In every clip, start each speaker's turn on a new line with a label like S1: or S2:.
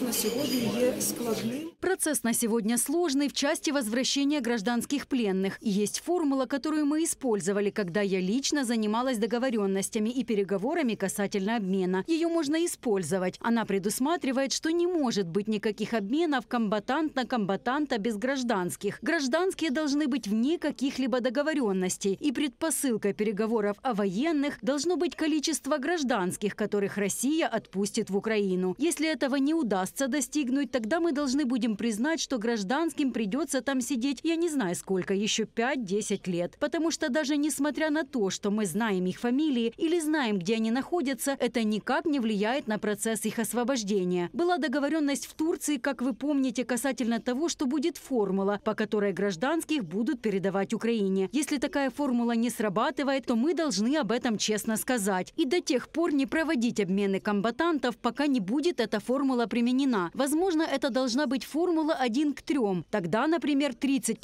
S1: процесс на сегодня є Процесс на сегодня сложный в части возвращения гражданских пленных. Есть формула, которую мы использовали, когда я лично занималась договоренностями и переговорами касательно обмена. Ее можно использовать. Она предусматривает, что не может быть никаких обменов комбатант на комбатанта без гражданских. Гражданские должны быть вне каких-либо договоренностей. И предпосылка переговоров о военных должно быть количество гражданских, которых Россия отпустит в Украину. Если этого не удастся, удастся достигнуть, тогда мы должны будем признать, что гражданским придется там сидеть, я не знаю сколько, еще 5-10 лет. Потому что даже несмотря на то, что мы знаем их фамилии или знаем, где они находятся, это никак не влияет на процесс их освобождения. Была договоренность в Турции, как вы помните, касательно того, что будет формула, по которой гражданских будут передавать Украине. Если такая формула не срабатывает, то мы должны об этом честно сказать. И до тех пор не проводить обмены комбатантов, пока не будет эта формула применена изменена. Возможно, это должна быть формула 1 к 3. Тогда, например, 30%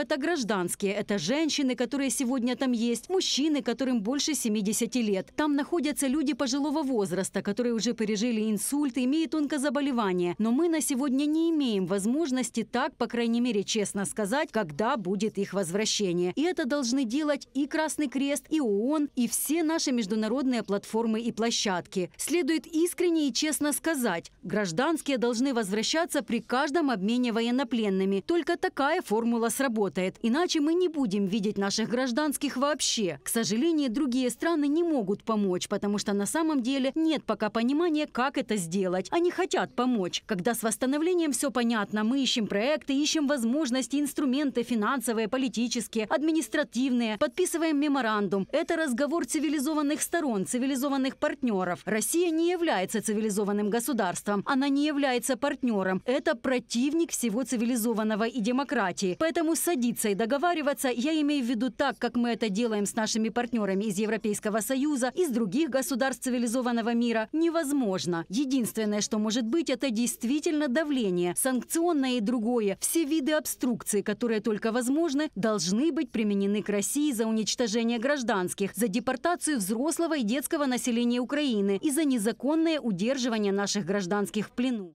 S1: это гражданские. Это женщины, которые сегодня там есть, мужчины, которым больше 70 лет. Там находятся люди пожилого возраста, которые уже пережили инсульт, имеют онкозаболевания. Но мы на сегодня не имеем возможности так, по крайней мере, честно сказать, когда будет их возвращение. И это должны делать и Красный Крест, и ООН, и все наши международные платформы и площадки. Следует искренне и честно сказать, граждан гражданские должны возвращаться при каждом обмене военнопленными. Только такая формула сработает. Иначе мы не будем видеть наших гражданских вообще. К сожалению, другие страны не могут помочь, потому что на самом деле нет пока понимания, как это сделать. Они хотят помочь. Когда с восстановлением все понятно, мы ищем проекты, ищем возможности, инструменты финансовые, политические, административные, подписываем меморандум. Это разговор цивилизованных сторон, цивилизованных партнеров. Россия не является цивилизованным государством. Она не не является партнером. Это противник всего цивилизованного и демократии. Поэтому садиться и договариваться, я имею в виду так, как мы это делаем с нашими партнерами из Европейского Союза, из других государств цивилизованного мира, невозможно. Единственное, что может быть, это действительно давление, санкционное и другое. Все виды обструкции, которые только возможны, должны быть применены к России за уничтожение гражданских, за депортацию взрослого и детского населения Украины и за незаконное удерживание наших гражданских в плену non